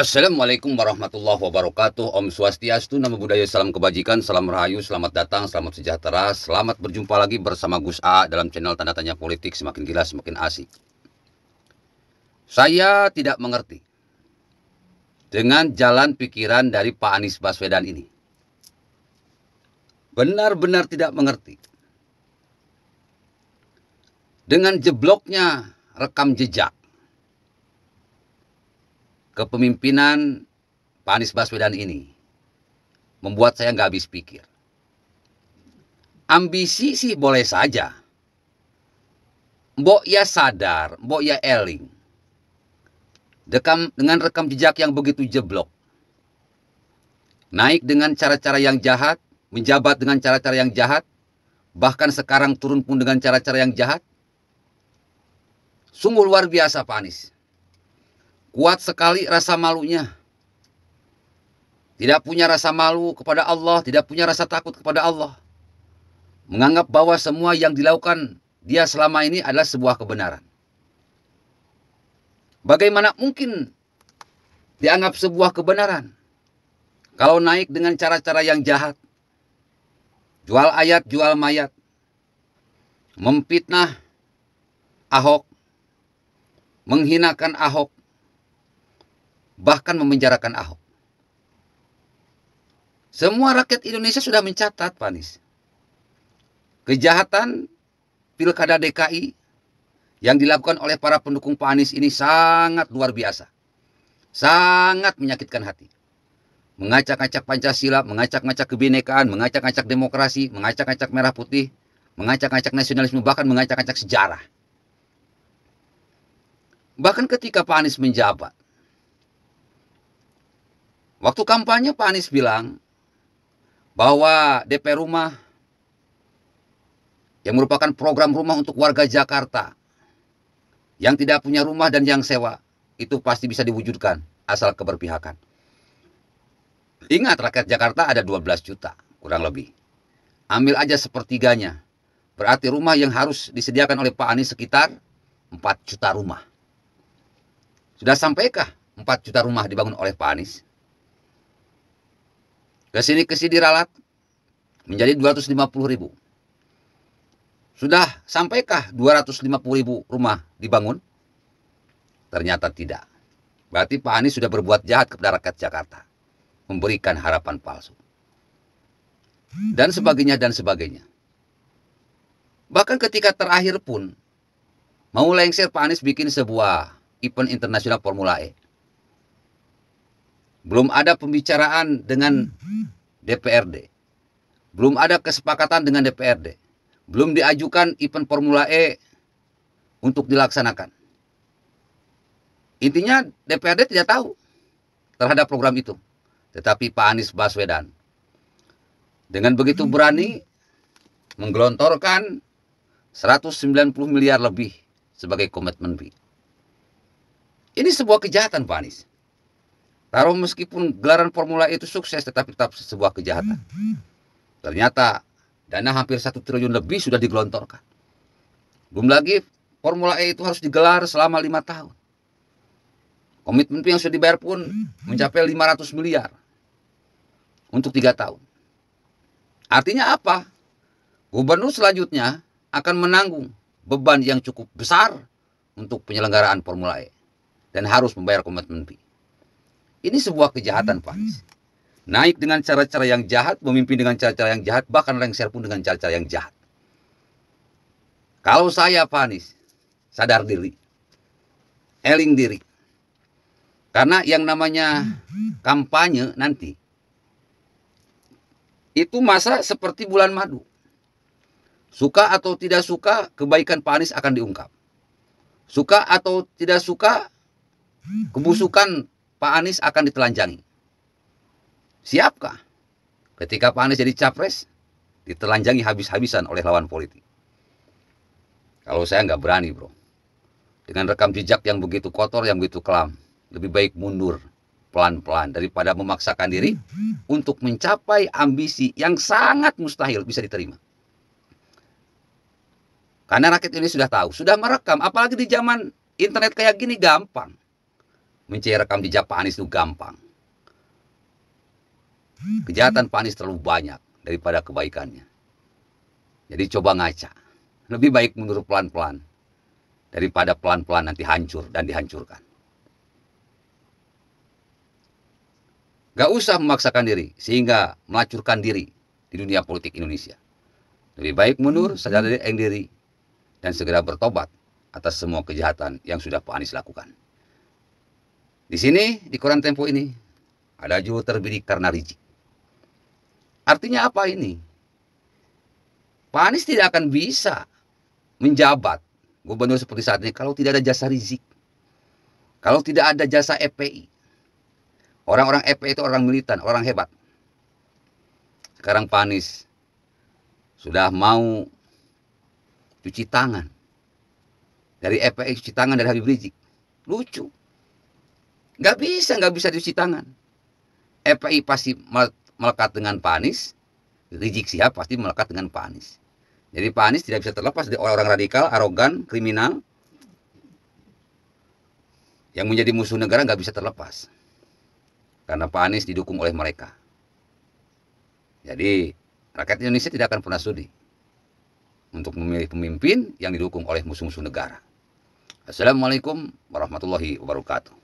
Assalamualaikum warahmatullahi wabarakatuh Om Swastiastu, Nama Budaya, Salam Kebajikan, Salam Rahayu, Selamat Datang, Selamat Sejahtera Selamat berjumpa lagi bersama Gus A dalam channel Tanda Tanya Politik Semakin Gila Semakin Asik Saya tidak mengerti Dengan jalan pikiran dari Pak Anies Baswedan ini Benar-benar tidak mengerti Dengan jebloknya rekam jejak kepemimpinan Pak Anies Baswedan ini membuat saya nggak habis pikir. Ambisi sih boleh saja. Mbok ya sadar, mbok ya eling. Dekam, dengan rekam jejak yang begitu jeblok. Naik dengan cara-cara yang jahat, menjabat dengan cara-cara yang jahat, bahkan sekarang turun pun dengan cara-cara yang jahat. Sungguh luar biasa Pak Anies. Kuat sekali rasa malunya. Tidak punya rasa malu kepada Allah, tidak punya rasa takut kepada Allah. Menganggap bahwa semua yang dilakukan dia selama ini adalah sebuah kebenaran. Bagaimana mungkin dianggap sebuah kebenaran? Kalau naik dengan cara-cara yang jahat, jual ayat, jual mayat, memfitnah Ahok, menghinakan Ahok, bahkan memenjarakan Ahok. Semua rakyat Indonesia sudah mencatat, Panis. Kejahatan pilkada DKI yang dilakukan oleh para pendukung Pak Anies ini sangat luar biasa. Sangat menyakitkan hati. Mengacak-acak Pancasila, mengacak-acak kebinekaan, mengacak-acak demokrasi, mengacak-acak merah putih, mengacak-acak nasionalisme, bahkan mengacak-acak sejarah. Bahkan ketika Pak Anies menjabat, Waktu kampanye Pak Anies bilang bahwa DP rumah yang merupakan program rumah untuk warga Jakarta yang tidak punya rumah dan yang sewa itu pasti bisa diwujudkan asal keberpihakan. Ingat rakyat Jakarta ada 12 juta kurang lebih. Ambil aja sepertiganya. Berarti rumah yang harus disediakan oleh Pak Anies sekitar 4 juta rumah. Sudah sampaikah 4 juta rumah dibangun oleh Pak Anies? ke sini diralat menjadi 250 ribu. Sudah sampaikah 250 ribu rumah dibangun? Ternyata tidak. Berarti Pak Anies sudah berbuat jahat kepada rakyat Jakarta. Memberikan harapan palsu. Dan sebagainya, dan sebagainya. Bahkan ketika terakhir pun, mau lengser Pak Anies bikin sebuah event internasional Formula E. Belum ada pembicaraan dengan DPRD. Belum ada kesepakatan dengan DPRD. Belum diajukan event Formula E untuk dilaksanakan. Intinya DPRD tidak tahu terhadap program itu. Tetapi Pak Anies Baswedan dengan begitu berani menggelontorkan 190 miliar lebih sebagai komitmen B. Ini sebuah kejahatan Pak Anies. Taruh meskipun gelaran Formula E itu sukses tetapi tetap sebuah kejahatan. Ternyata dana hampir satu triliun lebih sudah digelontorkan. Belum lagi Formula E itu harus digelar selama lima tahun. Komitmen yang sudah dibayar pun mencapai 500 miliar untuk tiga tahun. Artinya apa? Gubernur selanjutnya akan menanggung beban yang cukup besar untuk penyelenggaraan Formula E dan harus membayar komitmen fee. Ini sebuah kejahatan, Pak hmm. Naik dengan cara-cara yang jahat, memimpin dengan cara-cara yang jahat, bahkan lengser pun dengan cara-cara yang jahat. Kalau saya, Pak Anies, sadar diri. Eling diri. Karena yang namanya kampanye nanti, itu masa seperti bulan madu. Suka atau tidak suka, kebaikan Pak Anies akan diungkap. Suka atau tidak suka, kebusukan Pak Anies akan ditelanjangi. Siapkah? Ketika Pak Anies jadi capres, ditelanjangi habis-habisan oleh lawan politik. Kalau saya nggak berani, bro. Dengan rekam jejak yang begitu kotor, yang begitu kelam. Lebih baik mundur pelan-pelan daripada memaksakan diri untuk mencapai ambisi yang sangat mustahil bisa diterima. Karena rakyat ini sudah tahu, sudah merekam. Apalagi di zaman internet kayak gini gampang mencari rekam jejak Pak Anies itu gampang. Kejahatan Pak Anies terlalu banyak daripada kebaikannya. Jadi coba ngaca. Lebih baik menurut pelan-pelan daripada pelan-pelan nanti hancur dan dihancurkan. Gak usah memaksakan diri sehingga melacurkan diri di dunia politik Indonesia. Lebih baik mundur, sadar diri, diri, dan segera bertobat atas semua kejahatan yang sudah Pak Anies lakukan. Di sini, di koran Tempo ini, ada juru terbidik karena Rizik. Artinya apa ini? Pak Anies tidak akan bisa menjabat gubernur seperti saat ini kalau tidak ada jasa Rizik. Kalau tidak ada jasa FPI. E Orang-orang FPI e itu orang militan, orang hebat. Sekarang Pak Anies sudah mau cuci tangan. Dari FPI e cuci tangan dari Habib Rizik. Lucu. Nggak bisa, nggak bisa dicuci tangan. FPI ya, pasti melekat dengan Pak Anies, Rizik Sihab pasti melekat dengan Pak Anies. Jadi Pak Anies tidak bisa terlepas dari orang-orang radikal, arogan, kriminal, yang menjadi musuh negara nggak bisa terlepas. Karena Pak Anies didukung oleh mereka. Jadi rakyat Indonesia tidak akan pernah sudi untuk memilih pemimpin yang didukung oleh musuh-musuh negara. Assalamualaikum warahmatullahi wabarakatuh.